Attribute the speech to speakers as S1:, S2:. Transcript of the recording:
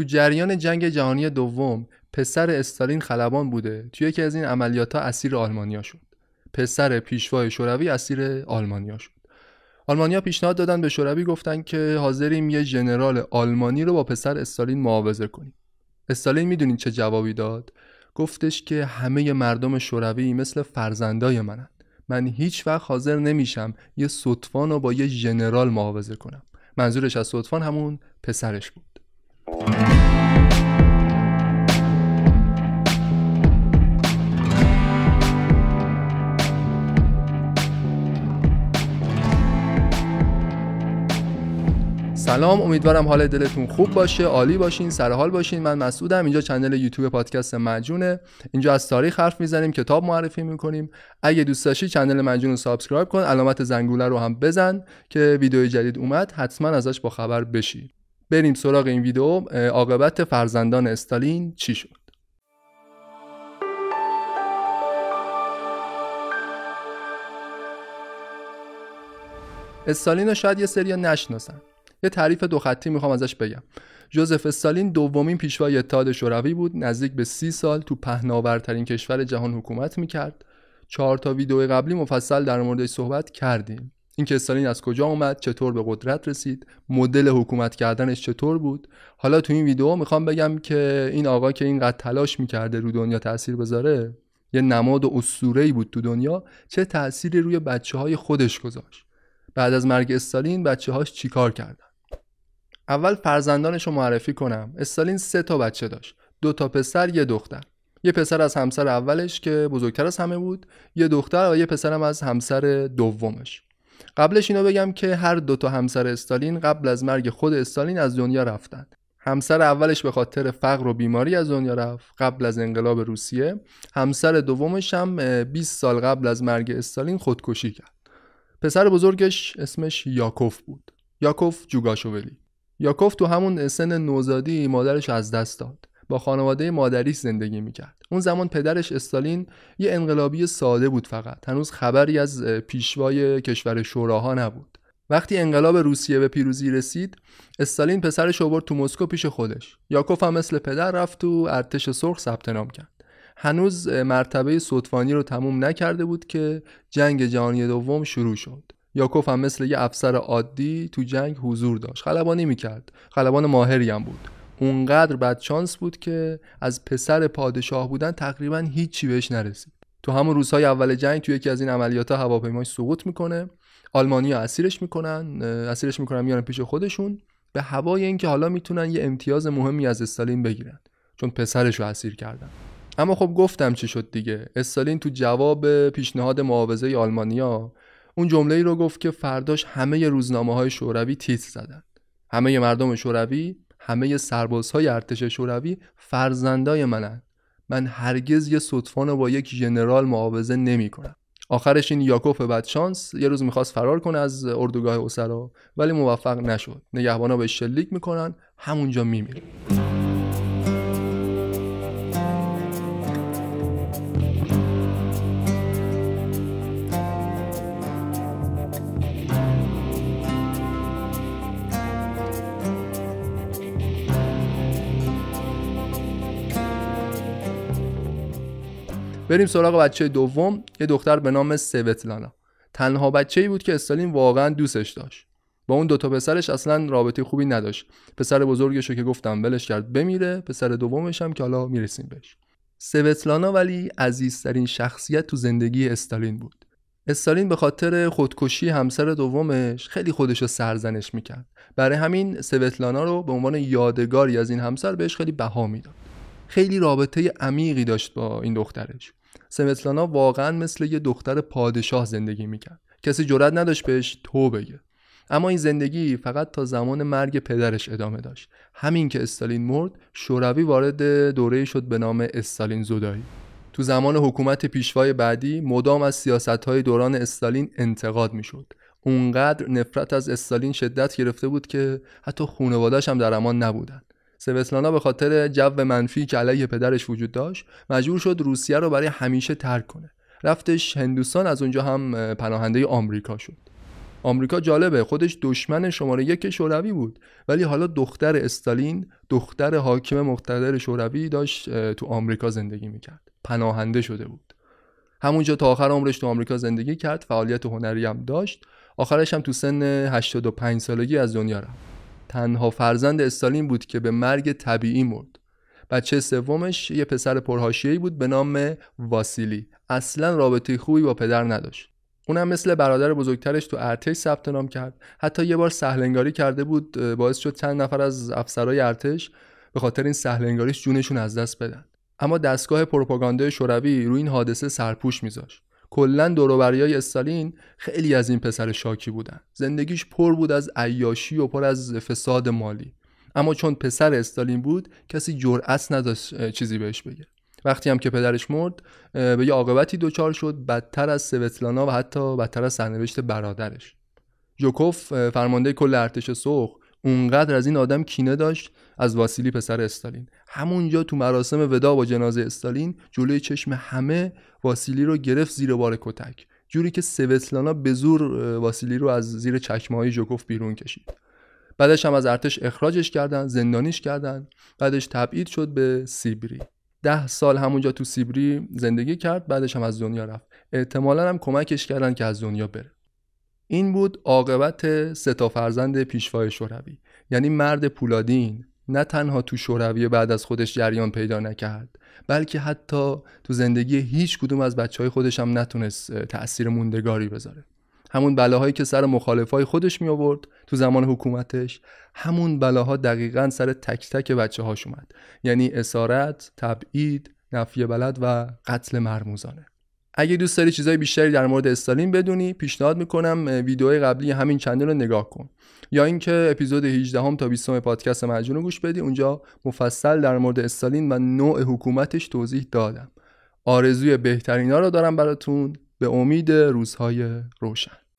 S1: تو جریان جنگ جهانی دوم پسر استالین خلبان بوده توی یکی از این عملیات ها اسیر آلمانیا شد پسر پیشوای شوروی اسیر آلمانیا شد آلمانیا پیشنهاد دادن به شوروی گفتن که حاضریم یه ژنرال آلمانی رو با پسر استالین معاوضه کنیم استالین میدونید چه جوابی داد گفتش که همه مردم شوروی مثل فرزندای منن من هیچ وقت حاضر نمیشم یه سطفان رو با یه ژنرال معاوضه کنم منظورش از سطفان همون پسرش بود سلام امیدوارم حال دلتون خوب باشه عالی باشین سر حال باشین من مسعودم اینجا چنل یوتیوب پادکست مجونه اینجا از تاریخ حرف میزنیم کتاب معرفی میکنیم اگه دوست داشتی چنل مجون رو سابسکرایب کن علامت زنگوله رو هم بزن که ویدیو جدید اومد حتما ازش با خبر بشی بریم سراغ این ویدیو عاقبت فرزندان استالین چی شد استالین رو شاید یه سری نشناسن یه تعریف دو خطی میخوام ازش بگم جوزف استالین دومین پیشوای اتحاد شوروی بود نزدیک به سی سال تو پهناورترین کشور جهان حکومت میکرد چهار تا ویدیو قبلی مفصل در موردش صحبت کردیم اینکه استالین از کجا اومد چطور به قدرت رسید مدل حکومت کردنش چطور بود حالا تو این ویدیو میخوام بگم که این آقا که اینقدر تلاش میکرده رو دنیا تاثیر بذاره یه نماد و ای بود تو دنیا چه تأثیری روی بچه های خودش گذاشت بعد از مرگ استالین بچه هاش چیکار کردن اول فرزندانش رو معرفی کنم استالین سه تا بچه داشت دو تا پسر یه دختر یه پسر از همسر اولش که بزرگتر از همه بود یه دختر و یه پسرم از همسر دومش قبلش اینو بگم که هر دو تا همسر استالین قبل از مرگ خود استالین از دنیا رفتن همسر اولش به خاطر فقر و بیماری از دنیا رفت قبل از انقلاب روسیه همسر دومش هم 20 سال قبل از مرگ استالین خودکشی کرد پسر بزرگش اسمش یاکوف بود یاکوف جوگاشوولی یاکوف تو همون سن نوزادی مادرش از دست داد با خانواده مادری زندگی میکرد اون زمان پدرش استالین یه انقلابی ساده بود فقط هنوز خبری از پیشوای کشور شوراها نبود وقتی انقلاب روسیه به پیروزی رسید استالین پسرش آورد تو مسکو پیش خودش یاکوف هم مثل پدر رفت و ارتش سرخ ثبت نام کرد هنوز مرتبه صدفانی رو تموم نکرده بود که جنگ جهانی دوم شروع شد یاکوف هم مثل یه افسر عادی تو جنگ حضور داشت خلبانی میکرد خلبان ماهری هم بود اونقدر بدشانس بود که از پسر پادشاه بودن تقریبا هیچی بهش نرسید تو همون روزهای اول جنگ تو یکی از این عملیات هواپیماش سقوط میکنه آلمانیا اسیرش میکنن اسیرش میکنن میارن پیش خودشون به هوای اینکه حالا میتونن یه امتیاز مهمی از استالین بگیرن چون پسرش رو اسیر کردن اما خب گفتم چی شد دیگه استالین تو جواب پیشنهاد معاوضه آلمانیا اون جمله ای رو گفت که فرداش همه روزنامه های شوروی تیتر زدن همه مردم شوروی همه سربازهای ارتش شوروی فرزندای منن من هرگز یه صدفان با یک ژنرال معاوضه نمیکنم آخرش این یاکوف بدشانس یه روز میخواست فرار کنه از اردوگاه اوسرا ولی موفق نشد نگهبانا به شلیک میکنن همونجا میمیره بریم سراغ بچه دوم یه دختر به نام سوتلانا تنها بچه ای بود که استالین واقعا دوستش داشت با اون دوتا پسرش اصلا رابطه خوبی نداشت پسر بزرگش رو که گفتم ولش کرد بمیره پسر دومش هم که حالا میرسیم بهش سوتلانا ولی عزیزترین شخصیت تو زندگی استالین بود استالین به خاطر خودکشی همسر دومش خیلی خودش رو سرزنش میکرد برای همین سوتلانا رو به عنوان یادگاری از این همسر بهش خیلی بها میداد خیلی رابطه عمیقی داشت با این دخترش سمتلانا واقعا مثل یه دختر پادشاه زندگی میکرد کسی جرأت نداشت بهش تو بگه اما این زندگی فقط تا زمان مرگ پدرش ادامه داشت همین که استالین مرد شوروی وارد دوره شد به نام استالین زدایی تو زمان حکومت پیشوای بعدی مدام از سیاست های دوران استالین انتقاد میشد اونقدر نفرت از استالین شدت گرفته بود که حتی خونوادهش هم در امان نبودن سوسلانا به خاطر جو منفی که علیه پدرش وجود داشت مجبور شد روسیه رو برای همیشه ترک کنه رفتش هندوستان از اونجا هم پناهنده آمریکا شد آمریکا جالبه خودش دشمن شماره یک شوروی بود ولی حالا دختر استالین دختر حاکم مقتدر شوروی داشت تو آمریکا زندگی میکرد پناهنده شده بود همونجا تا آخر عمرش تو آمریکا زندگی کرد فعالیت هنری هم داشت آخرش هم تو سن 85 سالگی از دنیا رفت تنها فرزند استالین بود که به مرگ طبیعی مرد بچه سومش یه پسر پرهاشیهی بود به نام واسیلی اصلا رابطه خوبی با پدر نداشت اونم مثل برادر بزرگترش تو ارتش ثبت نام کرد حتی یه بار سهلنگاری کرده بود باعث شد چند نفر از افسرهای ارتش به خاطر این سهلنگاریش جونشون از دست بدن اما دستگاه پروپاگاندای شوروی روی این حادثه سرپوش میذاشت کلا دوروبریای استالین خیلی از این پسر شاکی بودن زندگیش پر بود از عیاشی و پر از فساد مالی اما چون پسر استالین بود کسی جرأت نداشت چیزی بهش بگه وقتی هم که پدرش مرد به یه عاقبتی دچار شد بدتر از سوتلانا و حتی بدتر از سرنوشت برادرش جوکوف فرمانده کل ارتش سرخ اونقدر از این آدم کینه داشت از واسیلی پسر استالین همونجا تو مراسم ودا با جنازه استالین جلوی چشم همه واسیلی رو گرفت زیر بار کتک جوری که سوسلانا به زور واسیلی رو از زیر چکمه های جوکوف بیرون کشید بعدش هم از ارتش اخراجش کردن زندانیش کردن بعدش تبعید شد به سیبری ده سال همونجا تو سیبری زندگی کرد بعدش هم از دنیا رفت احتمالا هم کمکش کردن که از دنیا بره این بود عاقبت ستا فرزند پیشوای شوروی یعنی مرد پولادین نه تنها تو شوروی بعد از خودش جریان پیدا نکرد بلکه حتی تو زندگی هیچ کدوم از بچه های خودش هم نتونست تاثیر موندگاری بذاره همون بلاهایی که سر مخالفای خودش می آورد تو زمان حکومتش همون بلاها دقیقا سر تک تک بچه هاش اومد یعنی اسارت، تبعید، نفی بلد و قتل مرموزانه اگه دوست داری چیزای بیشتری در مورد استالین بدونی پیشنهاد میکنم ویدیوهای قبلی همین چنل رو نگاه کن یا اینکه اپیزود 18 تا 20 پادکست مجنون رو گوش بدی اونجا مفصل در مورد استالین و نوع حکومتش توضیح دادم آرزوی بهترین ها رو دارم براتون به امید روزهای روشن